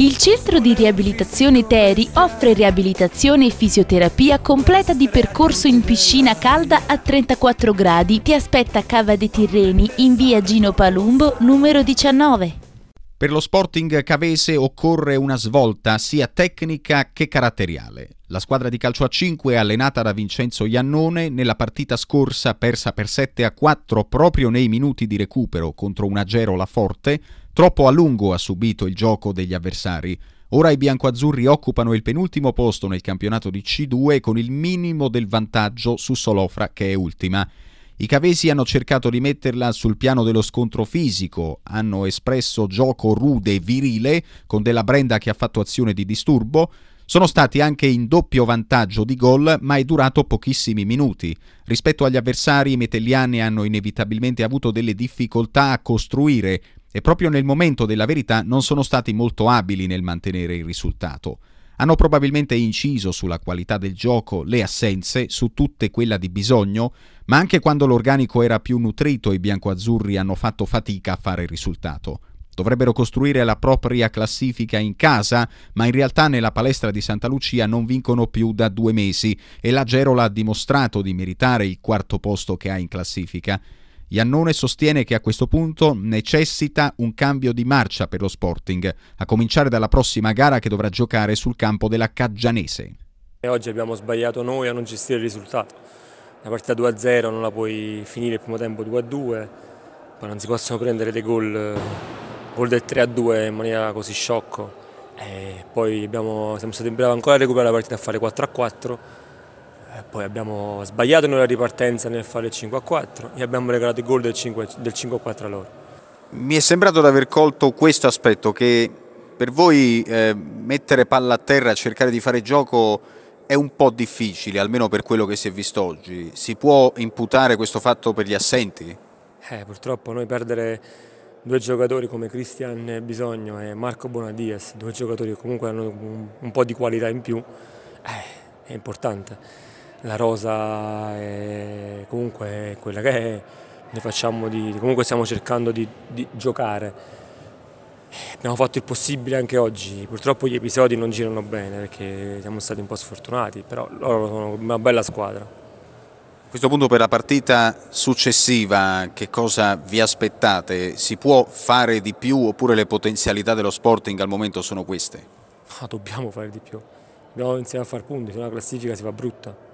Il centro di riabilitazione Teri offre riabilitazione e fisioterapia completa di percorso in piscina calda a 34 gradi. Ti aspetta Cava dei Tirreni in via Gino Palumbo numero 19. Per lo Sporting Cavese occorre una svolta sia tecnica che caratteriale. La squadra di calcio a 5 allenata da Vincenzo Iannone nella partita scorsa persa per 7 a 4 proprio nei minuti di recupero contro una Gerola forte, troppo a lungo ha subito il gioco degli avversari. Ora i biancoazzurri occupano il penultimo posto nel campionato di C2 con il minimo del vantaggio su Solofra che è ultima. I cavesi hanno cercato di metterla sul piano dello scontro fisico, hanno espresso gioco rude e virile con della Brenda che ha fatto azione di disturbo, sono stati anche in doppio vantaggio di gol, ma è durato pochissimi minuti. Rispetto agli avversari, i metelliani hanno inevitabilmente avuto delle difficoltà a costruire e proprio nel momento della verità non sono stati molto abili nel mantenere il risultato. Hanno probabilmente inciso sulla qualità del gioco le assenze, su tutte quella di bisogno, ma anche quando l'organico era più nutrito i biancoazzurri hanno fatto fatica a fare il risultato. Dovrebbero costruire la propria classifica in casa, ma in realtà nella palestra di Santa Lucia non vincono più da due mesi e la Gerola ha dimostrato di meritare il quarto posto che ha in classifica. Iannone sostiene che a questo punto necessita un cambio di marcia per lo Sporting, a cominciare dalla prossima gara che dovrà giocare sul campo della Caggianese. Oggi abbiamo sbagliato noi a non gestire il risultato. La partita 2-0 non la puoi finire il primo tempo 2-2, ma non si possono prendere dei gol eh, gol del 3-2 a in maniera così sciocco. E poi abbiamo, siamo stati bravi ancora a recuperare la partita a fare 4-4. a Poi abbiamo sbagliato nella ripartenza nel fare il 5-4 a e abbiamo regalato il gol del 5-4 a a loro. Mi è sembrato di aver colto questo aspetto, che per voi eh, mettere palla a terra, cercare di fare gioco è un po' difficile, almeno per quello che si è visto oggi. Si può imputare questo fatto per gli assenti? Eh, purtroppo noi perdere due giocatori come Cristian Bisogno e Marco Bonadias, due giocatori che comunque hanno un, un po' di qualità in più, eh, è importante. La rosa è comunque quella che è, ne facciamo di, comunque stiamo cercando di, di giocare. Abbiamo fatto il possibile anche oggi, purtroppo gli episodi non girano bene perché siamo stati un po' sfortunati, però loro sono una bella squadra. A questo punto per la partita successiva che cosa vi aspettate? Si può fare di più oppure le potenzialità dello Sporting al momento sono queste? Ma ah, dobbiamo fare di più, dobbiamo iniziare a fare punti, se no la classifica si fa brutta.